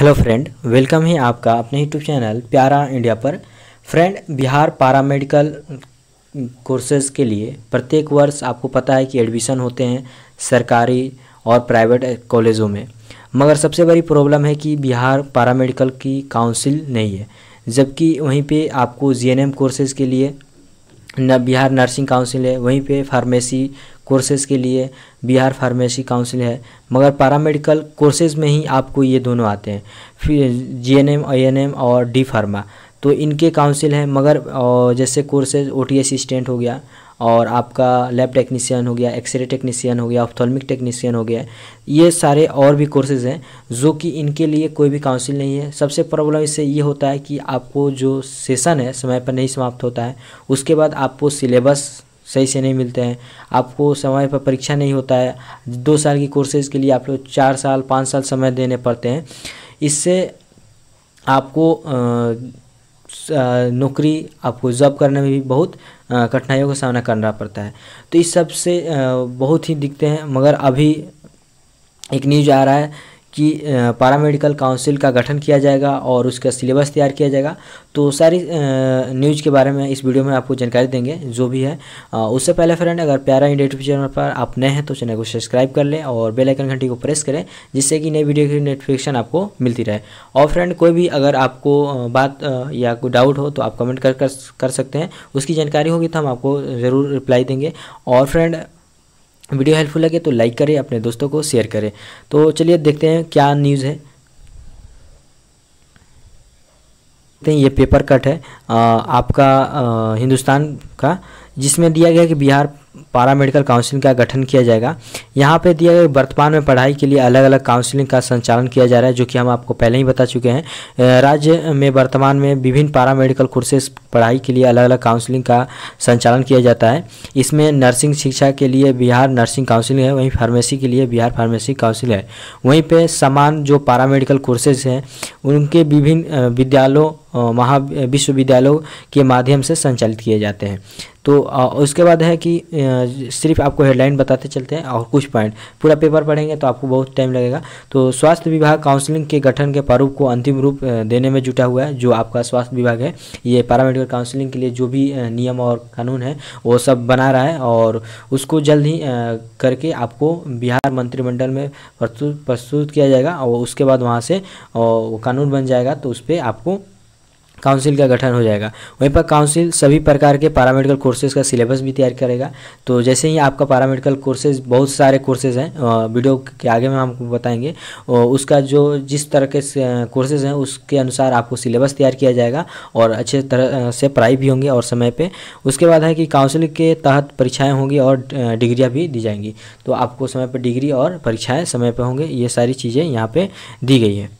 hello friend welcome है आपका अपने यूट्यूब चैनल प्यारा इंडिया पर फ्रेंड बिहार मेडिकल कोर्सेज के लिए प्रत्येक वर्ष आपको पता है कि एडमिशन होते हैं सरकारी और प्राइवेट कॉलेजों में मगर सबसे बड़ी प्रॉब्लम है कि बिहार मेडिकल की काउंसिल नहीं है जबकि वहीं पे आपको जीएनएम कोर्सेज़ के लिए न बिहार नर्सिंग काउंसिल है वहीं पे फार्मेसी कोर्सेज़ के लिए बिहार फार्मेसी काउंसिल है मगर पैरामेडिकल कोर्सेज़ में ही आपको ये दोनों आते हैं फिर G N M A N M और डी फार्मा तो इनके काउंसिल हैं मगर जैसे कोर्सेज ओ टी असिस्टेंट हो गया और आपका लैब टेक्नीशियन हो गया एक्सरे टेक्नीसियन हो गया ऑफ्थोलमिक टेक्नीसियन हो गया ये सारे और भी कोर्सेज़ हैं जो कि इनके लिए कोई भी काउंसिल नहीं है सबसे प्रॉब्लम इससे ये होता है कि आपको जो सेशन है समय पर नहीं समाप्त होता है उसके बाद आपको सिलेबस सही से नहीं मिलते हैं आपको समय पर परीक्षा नहीं होता है दो साल की कोर्सेज के लिए आप लोग चार साल पाँच साल समय देने पड़ते हैं इससे आपको नौकरी आपको जॉब करने में भी बहुत कठिनाइयों का सामना करना पड़ता है तो इस सब से बहुत ही दिखते हैं मगर अभी एक न्यूज आ रहा है की मेडिकल काउंसिल का गठन किया जाएगा और उसका सिलेबस तैयार किया जाएगा तो सारी न्यूज़ के बारे में इस वीडियो में आपको जानकारी देंगे जो भी है उससे पहले फ्रेंड अगर प्यारा इंडिया चैनल पर आप नए हैं तो चैनल को सब्सक्राइब कर लें और बेल आइकन घंटी को प्रेस करें जिससे कि नई वीडियो की नोटिफिकेशन आपको मिलती रहे और फ्रेंड कोई भी अगर आपको बात या कोई डाउट हो तो आप कमेंट कर कर, कर सकते हैं उसकी जानकारी होगी तो हम आपको ज़रूर रिप्लाई देंगे और फ्रेंड वीडियो हेल्पफुल लगे तो लाइक करें अपने दोस्तों को शेयर करें तो चलिए देखते हैं क्या न्यूज़ है देखते हैं ये पेपर कट है आ, आपका आ, हिंदुस्तान का जिसमें दिया गया कि बिहार पारा मेडिकल काउंसिलिंग का गठन किया जाएगा यहाँ पे दिया गया वर्तमान में पढ़ाई के लिए अलग अलग काउंसिलिंग का संचालन किया जा रहा है जो कि हम आपको पहले ही बता चुके हैं राज्य में वर्तमान में विभिन्न पारा मेडिकल कोर्सेज पढ़ाई के लिए अलग अलग काउंसिलिंग का संचालन किया जाता है इसमें नर्सिंग शिक्षा के लिए बिहार नर्सिंग काउंसिलिंग है वहीं फार्मेसी के लिए बिहार फार्मेसी काउंसिल है वहीं पर समान जो पारा मेडिकल कोर्सेज हैं उनके विभिन्न विद्यालयों महा विश्वविद्यालयों के माध्यम से संचालित किए जाते हैं तो उसके बाद है कि सिर्फ आपको हेडलाइन बताते चलते हैं और कुछ पॉइंट पूरा पेपर पढ़ेंगे तो आपको बहुत टाइम लगेगा तो स्वास्थ्य विभाग काउंसलिंग के गठन के प्रारूप को अंतिम रूप देने में जुटा हुआ है जो आपका स्वास्थ्य विभाग है ये पैरामेडिकल काउंसलिंग के लिए जो भी नियम और कानून है वो सब बना रहा है और उसको जल्द ही करके आपको बिहार मंत्रिमंडल में प्रस्तुत प्रस्तुत किया जाएगा और उसके बाद वहाँ से वो कानून बन जाएगा तो उस पर आपको काउंसिल का गठन हो जाएगा वहीं पर काउंसिल सभी प्रकार के पैरामेडिकल कोर्सेज का सिलेबस भी तैयार करेगा तो जैसे ही आपका पैरामेडिकल कोर्सेज बहुत सारे कोर्सेज हैं वीडियो के आगे में हम बताएंगे उसका जो जिस तरह के कोर्सेज हैं उसके अनुसार आपको सिलेबस तैयार किया जाएगा और अच्छे तरह से पढ़ाई भी होंगे और समय पर उसके बाद है कि काउंसिल के तहत परीक्षाएँ होंगी और डिग्रियाँ भी दी जाएंगी तो आपको समय पर डिग्री और परीक्षाएँ समय पर होंगे ये सारी चीज़ें यहाँ पर दी गई है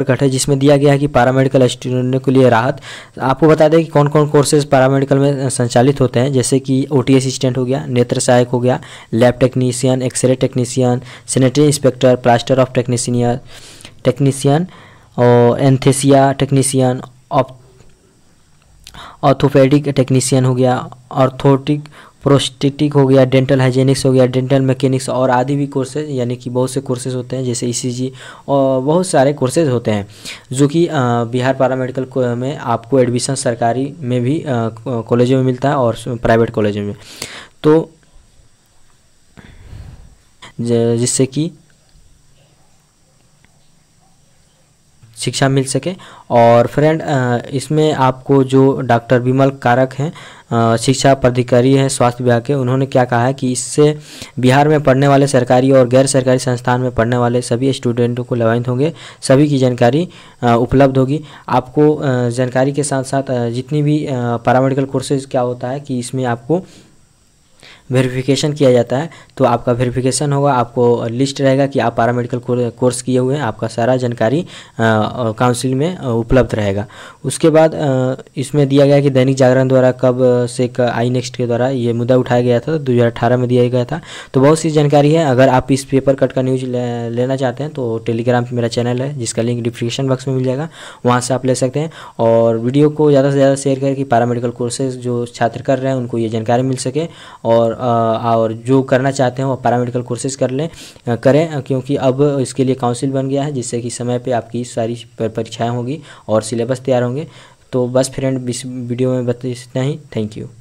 प्रकट है जिसमें दिया गया है कि पैरामेडिकल स्टूडेंट के लिए राहत आपको बता दें कि कौन कौन कोर्सेज पैरामेडिकल में संचालित होते हैं जैसे कि ओ असिस्टेंट हो गया नेत्र सहायक हो गया lab technician x-ray technician sanitary inspector plaster of technician technician और एंथेसिया टेक्नीशियन ऑर्थोपेडिक टेक्नीशियन हो गया ऑर्थोटिक प्रोस्टेटिक हो गया डेंटल हाइजेनिक्स हो गया डेंटल मैकेनिक्स और आदि भी कोर्सेज यानी कि बहुत से कोर्सेज होते हैं जैसे ई e और बहुत सारे कोर्सेज होते हैं जो कि बिहार पारा मेडिकल में आपको एडमिशन सरकारी में भी कॉलेजों में मिलता है और प्राइवेट कॉलेजों में तो जिससे कि शिक्षा मिल सके और फ्रेंड इसमें आपको जो डॉक्टर विमल कारक हैं शिक्षा प्राधिकारी हैं स्वास्थ्य विभाग के उन्होंने क्या कहा है कि इससे बिहार में पढ़ने वाले सरकारी और गैर सरकारी संस्थान में पढ़ने वाले सभी स्टूडेंटों को लाभान्वित होंगे सभी की जानकारी उपलब्ध होगी आपको जानकारी के साथ साथ जितनी भी पैरामेडिकल कोर्सेज क्या होता है कि इसमें आपको वेरिफिकेशन किया जाता है तो आपका वेरिफिकेशन होगा आपको लिस्ट रहेगा कि आप पैरामेडिकल कोर्स किए हुए हैं आपका सारा जानकारी काउंसिल में उपलब्ध रहेगा उसके बाद इसमें दिया गया कि दैनिक जागरण द्वारा कब से आई नेक्स्ट के द्वारा ये मुद्दा उठाया गया था दो हज़ार में दिया गया था तो बहुत सी जानकारी है अगर आप इस पेपर कट का न्यूज लेना चाहते हैं तो टेलीग्राम पर मेरा चैनल है जिसका लिंक डिस्क्रिप्शन बॉक्स में मिल जाएगा वहाँ से आप ले सकते हैं और वीडियो को ज़्यादा से ज़्यादा शेयर करें पारा पैरामेडिकल कोर्सेज जो छात्र कर रहे हैं उनको ये जानकारी मिल सके और और जो करना चाहते हैं वो पैरामेडिकल कोर्सेज कर लें करें क्योंकि अब इसके लिए काउंसिल बन गया है जिससे कि समय पर आपकी सारी परीक्षाएँ होंगी और सिलेबस तैयार होंगे तो बस फ्रेंड इस वीडियो में बता इतना ही थैंक यू